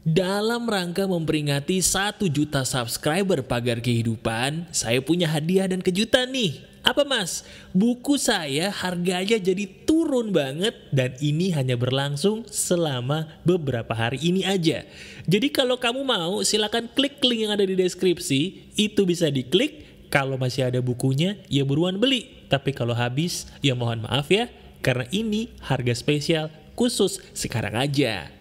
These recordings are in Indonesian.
Dalam rangka memperingati 1 juta subscriber pagar kehidupan, saya punya hadiah dan kejutan nih. Apa mas? Buku saya harganya jadi turun banget dan ini hanya berlangsung selama beberapa hari ini aja. Jadi kalau kamu mau silahkan klik link yang ada di deskripsi, itu bisa diklik. Kalau masih ada bukunya ya buruan beli, tapi kalau habis ya mohon maaf ya karena ini harga spesial khusus sekarang aja.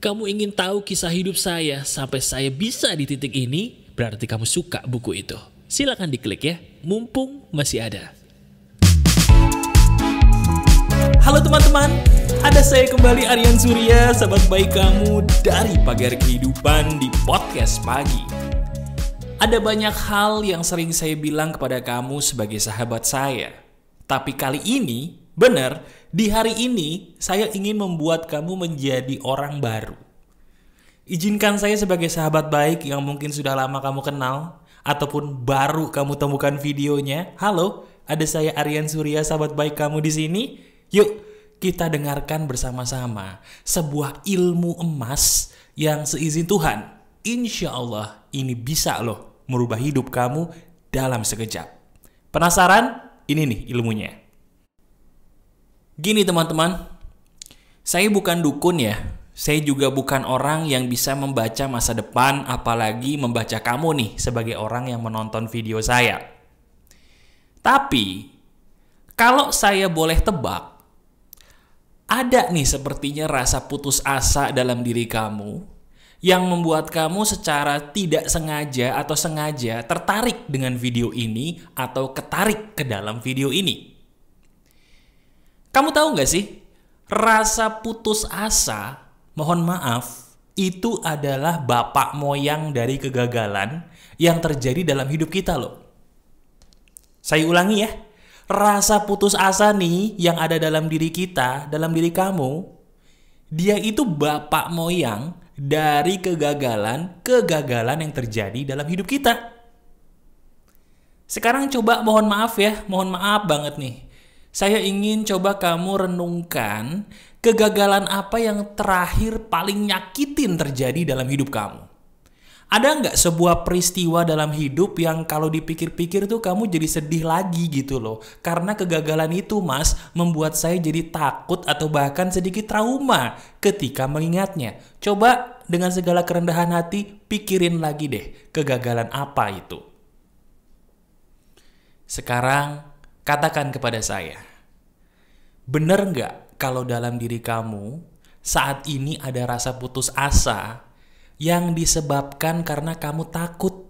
Kamu ingin tahu kisah hidup saya sampai saya bisa di titik ini? Berarti kamu suka buku itu. Silahkan diklik ya, mumpung masih ada. Halo teman-teman, ada saya kembali Aryan Surya, sahabat baik kamu dari Pagar Kehidupan di Podcast Pagi. Ada banyak hal yang sering saya bilang kepada kamu sebagai sahabat saya. Tapi kali ini, Benar, di hari ini saya ingin membuat kamu menjadi orang baru. Izinkan saya sebagai sahabat baik yang mungkin sudah lama kamu kenal ataupun baru kamu temukan videonya. Halo, ada saya Aryan Surya sahabat baik kamu di sini. Yuk, kita dengarkan bersama-sama sebuah ilmu emas yang seizin Tuhan. Insya Allah ini bisa loh merubah hidup kamu dalam sekejap. Penasaran? Ini nih ilmunya. Gini teman-teman, saya bukan dukun ya. Saya juga bukan orang yang bisa membaca masa depan, apalagi membaca kamu nih sebagai orang yang menonton video saya. Tapi, kalau saya boleh tebak, ada nih sepertinya rasa putus asa dalam diri kamu yang membuat kamu secara tidak sengaja atau sengaja tertarik dengan video ini atau ketarik ke dalam video ini. Kamu tahu nggak sih, rasa putus asa, mohon maaf, itu adalah bapak moyang dari kegagalan yang terjadi dalam hidup kita loh. Saya ulangi ya, rasa putus asa nih yang ada dalam diri kita, dalam diri kamu, dia itu bapak moyang dari kegagalan-kegagalan yang terjadi dalam hidup kita. Sekarang coba mohon maaf ya, mohon maaf banget nih saya ingin coba kamu renungkan kegagalan apa yang terakhir paling nyakitin terjadi dalam hidup kamu. Ada nggak sebuah peristiwa dalam hidup yang kalau dipikir-pikir tuh kamu jadi sedih lagi gitu loh. Karena kegagalan itu mas membuat saya jadi takut atau bahkan sedikit trauma ketika mengingatnya. Coba dengan segala kerendahan hati pikirin lagi deh kegagalan apa itu. Sekarang Katakan kepada saya, benar nggak kalau dalam diri kamu saat ini ada rasa putus asa yang disebabkan karena kamu takut?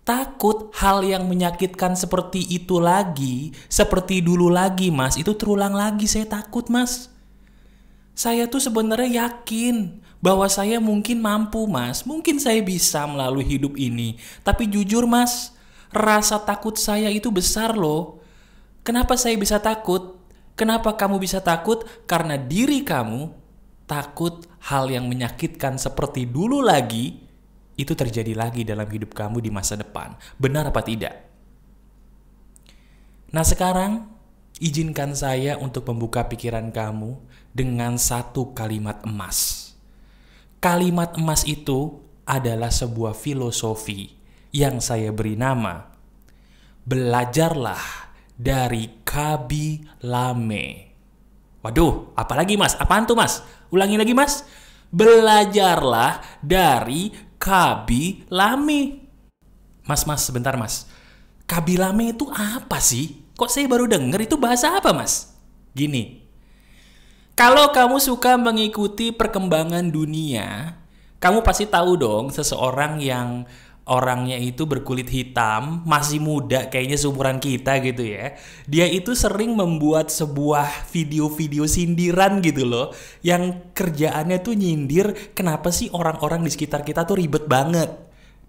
Takut hal yang menyakitkan seperti itu lagi, seperti dulu lagi, Mas. Itu terulang lagi, saya takut, Mas. Saya tuh sebenarnya yakin bahwa saya mungkin mampu, Mas. Mungkin saya bisa melalui hidup ini. Tapi jujur, Mas, rasa takut saya itu besar loh. Kenapa saya bisa takut? Kenapa kamu bisa takut? Karena diri kamu takut hal yang menyakitkan seperti dulu lagi itu terjadi lagi dalam hidup kamu di masa depan. Benar apa tidak? Nah, sekarang izinkan saya untuk membuka pikiran kamu dengan satu kalimat emas. Kalimat emas itu adalah sebuah filosofi yang saya beri nama "Belajarlah dari Kabi Lame. Waduh, apalagi mas? Apaan tuh mas? Ulangi lagi mas. Belajarlah dari Kabi Lame. Mas, mas, sebentar mas. Kabi Lame itu apa sih? Kok saya baru denger itu bahasa apa mas? Gini, kalau kamu suka mengikuti perkembangan dunia, kamu pasti tahu dong seseorang yang orangnya itu berkulit hitam, masih muda kayaknya seumuran kita gitu ya. Dia itu sering membuat sebuah video-video sindiran gitu loh yang kerjaannya tuh nyindir kenapa sih orang-orang di sekitar kita tuh ribet banget.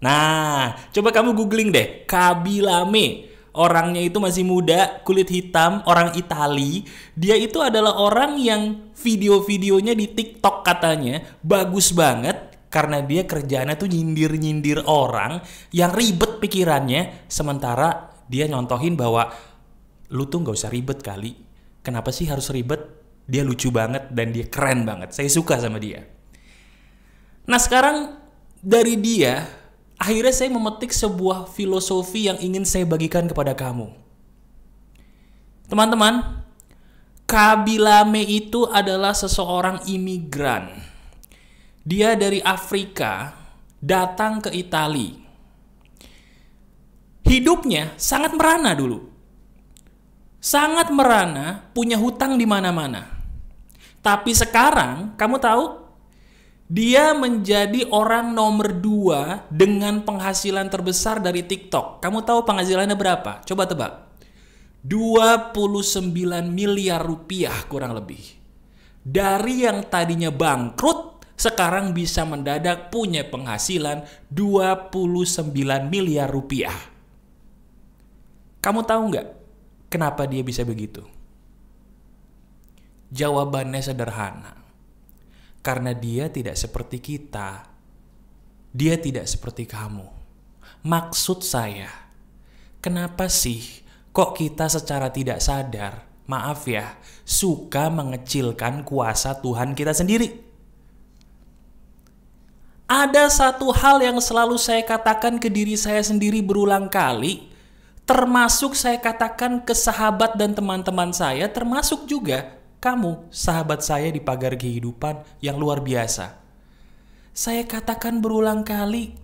Nah, coba kamu googling deh Kabilame orangnya itu masih muda, kulit hitam, orang Itali. Dia itu adalah orang yang video-videonya di TikTok katanya bagus banget, karena dia kerjaannya tuh nyindir-nyindir orang yang ribet pikirannya sementara dia nyontohin bahwa lu tuh nggak usah ribet kali kenapa sih harus ribet dia lucu banget dan dia keren banget saya suka sama dia nah sekarang dari dia akhirnya saya memetik sebuah filosofi yang ingin saya bagikan kepada kamu teman-teman Kabilame itu adalah seseorang imigran dia dari Afrika datang ke Itali. Hidupnya sangat merana dulu. Sangat merana, punya hutang di mana-mana. Tapi sekarang, kamu tahu? Dia menjadi orang nomor dua dengan penghasilan terbesar dari TikTok. Kamu tahu penghasilannya berapa? Coba tebak. 29 miliar rupiah kurang lebih. Dari yang tadinya bangkrut sekarang bisa mendadak punya penghasilan 29 miliar rupiah. Kamu tahu nggak kenapa dia bisa begitu? Jawabannya sederhana. Karena dia tidak seperti kita. Dia tidak seperti kamu. Maksud saya, kenapa sih kok kita secara tidak sadar, maaf ya, suka mengecilkan kuasa Tuhan kita sendiri? Ada satu hal yang selalu saya katakan ke diri saya sendiri berulang kali, termasuk saya katakan ke sahabat dan teman-teman saya, termasuk juga kamu, sahabat saya di pagar kehidupan yang luar biasa. Saya katakan berulang kali,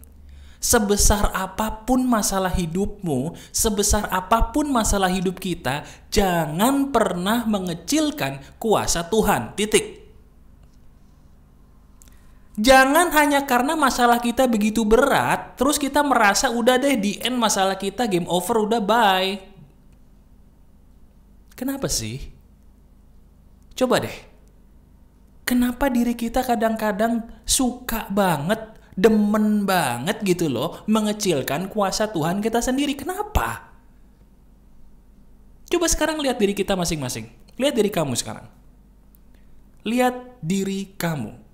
sebesar apapun masalah hidupmu, sebesar apapun masalah hidup kita, jangan pernah mengecilkan kuasa Tuhan. Titik. Jangan hanya karena masalah kita begitu berat, terus kita merasa udah deh di end masalah kita game over udah bye. Kenapa sih? Coba deh. Kenapa diri kita kadang-kadang suka banget, demen banget gitu loh, mengecilkan kuasa Tuhan kita sendiri? Kenapa? Coba sekarang lihat diri kita masing-masing. Lihat diri kamu sekarang. Lihat diri kamu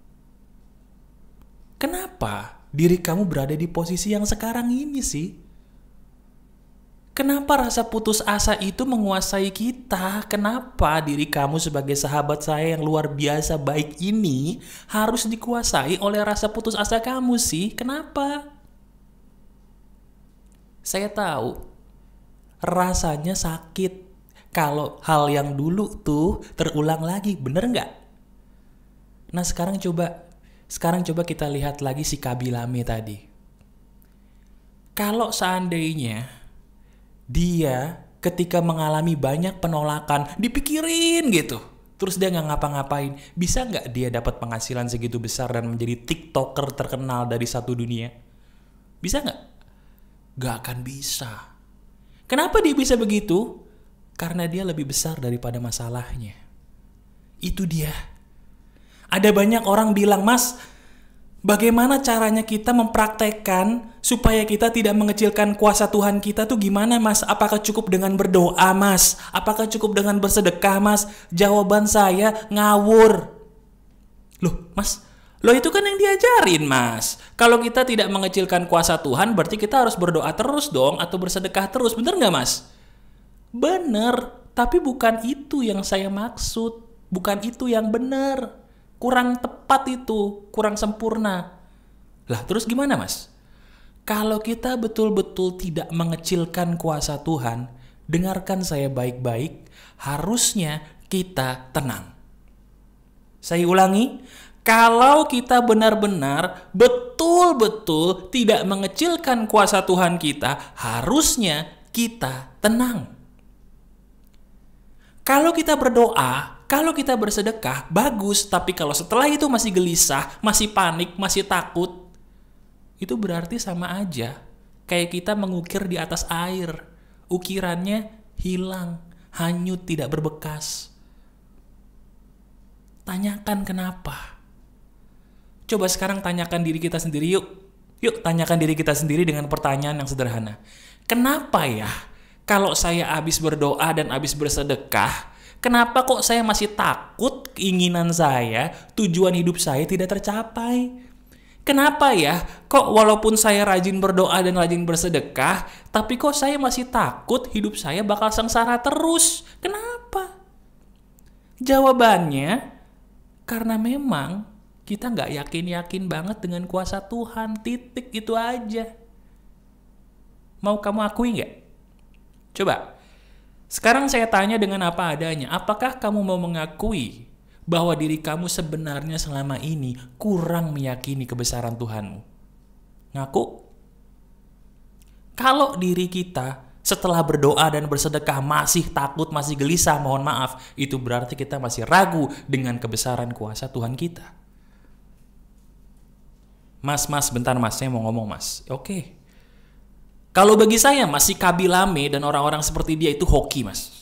Kenapa diri kamu berada di posisi yang sekarang ini sih? Kenapa rasa putus asa itu menguasai kita? Kenapa diri kamu sebagai sahabat saya yang luar biasa baik ini harus dikuasai oleh rasa putus asa kamu sih? Kenapa? Saya tahu rasanya sakit kalau hal yang dulu tuh terulang lagi, bener nggak? Nah sekarang coba sekarang coba kita lihat lagi si Kabilame tadi. Kalau seandainya dia ketika mengalami banyak penolakan, dipikirin gitu. Terus dia nggak ngapa-ngapain. Bisa nggak dia dapat penghasilan segitu besar dan menjadi TikToker terkenal dari satu dunia? Bisa nggak? Nggak akan bisa. Kenapa dia bisa begitu? Karena dia lebih besar daripada masalahnya. Itu dia ada banyak orang bilang, Mas, bagaimana caranya kita mempraktekkan supaya kita tidak mengecilkan kuasa Tuhan kita tuh gimana, Mas? Apakah cukup dengan berdoa, Mas? Apakah cukup dengan bersedekah, Mas? Jawaban saya ngawur. Loh, Mas, Loh itu kan yang diajarin mas Kalau kita tidak mengecilkan kuasa Tuhan Berarti kita harus berdoa terus dong Atau bersedekah terus Bener nggak mas? Bener Tapi bukan itu yang saya maksud Bukan itu yang benar kurang tepat itu, kurang sempurna. Lah terus gimana mas? Kalau kita betul-betul tidak mengecilkan kuasa Tuhan, dengarkan saya baik-baik, harusnya kita tenang. Saya ulangi, kalau kita benar-benar betul-betul tidak mengecilkan kuasa Tuhan kita, harusnya kita tenang. Kalau kita berdoa, kalau kita bersedekah, bagus. Tapi kalau setelah itu masih gelisah, masih panik, masih takut, itu berarti sama aja. Kayak kita mengukir di atas air. Ukirannya hilang, hanyut, tidak berbekas. Tanyakan kenapa. Coba sekarang tanyakan diri kita sendiri yuk. Yuk tanyakan diri kita sendiri dengan pertanyaan yang sederhana. Kenapa ya kalau saya habis berdoa dan habis bersedekah, Kenapa kok saya masih takut keinginan saya, tujuan hidup saya tidak tercapai? Kenapa ya, kok walaupun saya rajin berdoa dan rajin bersedekah, tapi kok saya masih takut hidup saya bakal sengsara terus? Kenapa? Jawabannya, karena memang kita nggak yakin-yakin banget dengan kuasa Tuhan, titik itu aja. Mau kamu akui nggak? Coba, sekarang saya tanya dengan apa adanya, apakah kamu mau mengakui bahwa diri kamu sebenarnya selama ini kurang meyakini kebesaran Tuhanmu? Ngaku? Kalau diri kita setelah berdoa dan bersedekah masih takut, masih gelisah, mohon maaf, itu berarti kita masih ragu dengan kebesaran kuasa Tuhan kita. Mas, mas, bentar mas, saya mau ngomong mas. Oke, kalau bagi saya masih Kabilame dan orang-orang seperti dia itu hoki mas.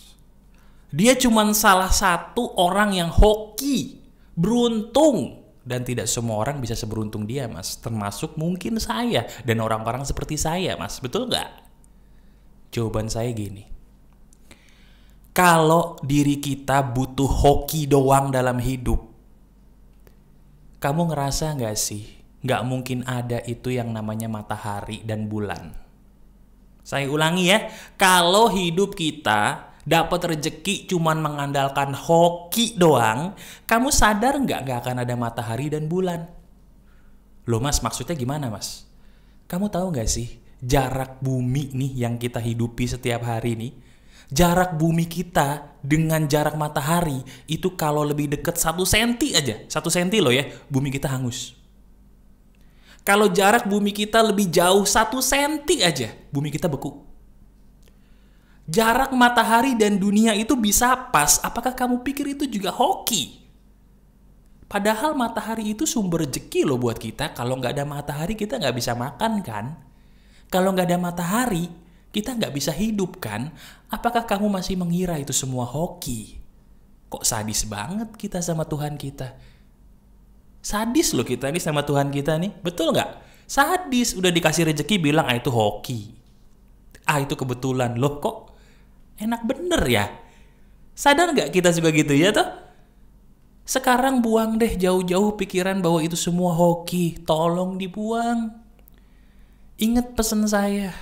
Dia cuma salah satu orang yang hoki, beruntung. Dan tidak semua orang bisa seberuntung dia mas. Termasuk mungkin saya dan orang-orang seperti saya mas. Betul nggak? Jawaban saya gini. Kalau diri kita butuh hoki doang dalam hidup, kamu ngerasa nggak sih? Nggak mungkin ada itu yang namanya matahari dan bulan saya ulangi ya, kalau hidup kita dapat rejeki cuman mengandalkan hoki doang, kamu sadar nggak nggak akan ada matahari dan bulan? Loh mas, maksudnya gimana mas? Kamu tahu nggak sih jarak bumi nih yang kita hidupi setiap hari ini? Jarak bumi kita dengan jarak matahari itu kalau lebih deket satu senti aja, satu senti loh ya, bumi kita hangus. Kalau jarak bumi kita lebih jauh satu senti aja, bumi kita beku. Jarak matahari dan dunia itu bisa pas. Apakah kamu pikir itu juga hoki? Padahal matahari itu sumber rezeki loh buat kita. Kalau nggak ada matahari kita nggak bisa makan kan? Kalau nggak ada matahari kita nggak bisa hidup kan? Apakah kamu masih mengira itu semua hoki? Kok sadis banget kita sama Tuhan kita? Sadis loh kita ini sama Tuhan kita nih. Betul nggak? Sadis. Udah dikasih rezeki bilang, ah itu hoki. Ah itu kebetulan. Loh kok enak bener ya? Sadar nggak kita juga gitu ya tuh? Sekarang buang deh jauh-jauh pikiran bahwa itu semua hoki. Tolong dibuang. Ingat pesan saya.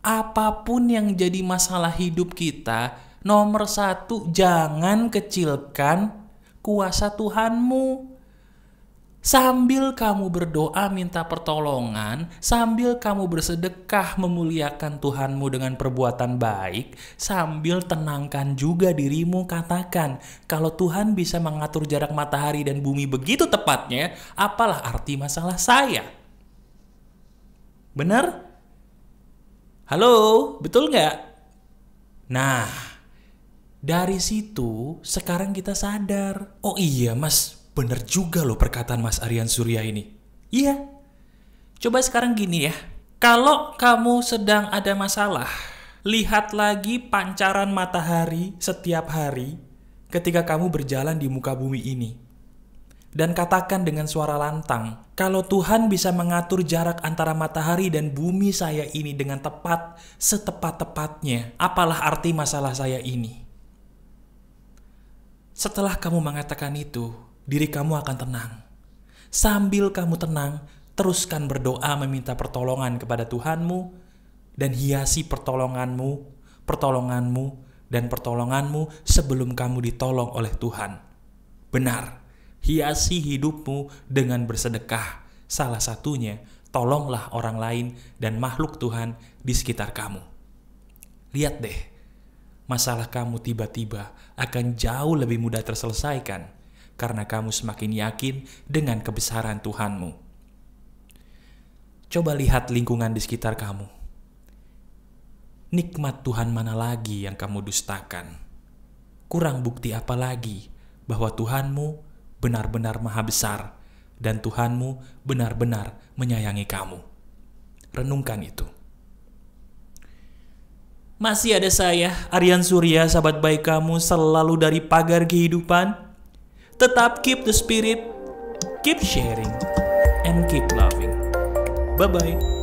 Apapun yang jadi masalah hidup kita, nomor satu jangan kecilkan kuasa Tuhanmu. Sambil kamu berdoa minta pertolongan, sambil kamu bersedekah memuliakan Tuhanmu dengan perbuatan baik, sambil tenangkan juga dirimu katakan, kalau Tuhan bisa mengatur jarak matahari dan bumi begitu tepatnya, apalah arti masalah saya? Benar? Halo, betul nggak? Nah, dari situ sekarang kita sadar. Oh iya, Mas, Bener juga loh perkataan Mas Aryan Surya ini. Iya. Coba sekarang gini ya. Kalau kamu sedang ada masalah, lihat lagi pancaran matahari setiap hari ketika kamu berjalan di muka bumi ini. Dan katakan dengan suara lantang, kalau Tuhan bisa mengatur jarak antara matahari dan bumi saya ini dengan tepat, setepat-tepatnya, apalah arti masalah saya ini? Setelah kamu mengatakan itu, diri kamu akan tenang. Sambil kamu tenang, teruskan berdoa meminta pertolongan kepada Tuhanmu dan hiasi pertolonganmu, pertolonganmu, dan pertolonganmu sebelum kamu ditolong oleh Tuhan. Benar, hiasi hidupmu dengan bersedekah. Salah satunya, tolonglah orang lain dan makhluk Tuhan di sekitar kamu. Lihat deh, masalah kamu tiba-tiba akan jauh lebih mudah terselesaikan karena kamu semakin yakin dengan kebesaran Tuhanmu. Coba lihat lingkungan di sekitar kamu. Nikmat Tuhan mana lagi yang kamu dustakan? Kurang bukti apa lagi bahwa Tuhanmu benar-benar maha besar dan Tuhanmu benar-benar menyayangi kamu? Renungkan itu. Masih ada saya, Aryan Surya, sahabat baik kamu selalu dari pagar kehidupan Tetap keep the spirit, keep sharing, and keep loving. Bye-bye.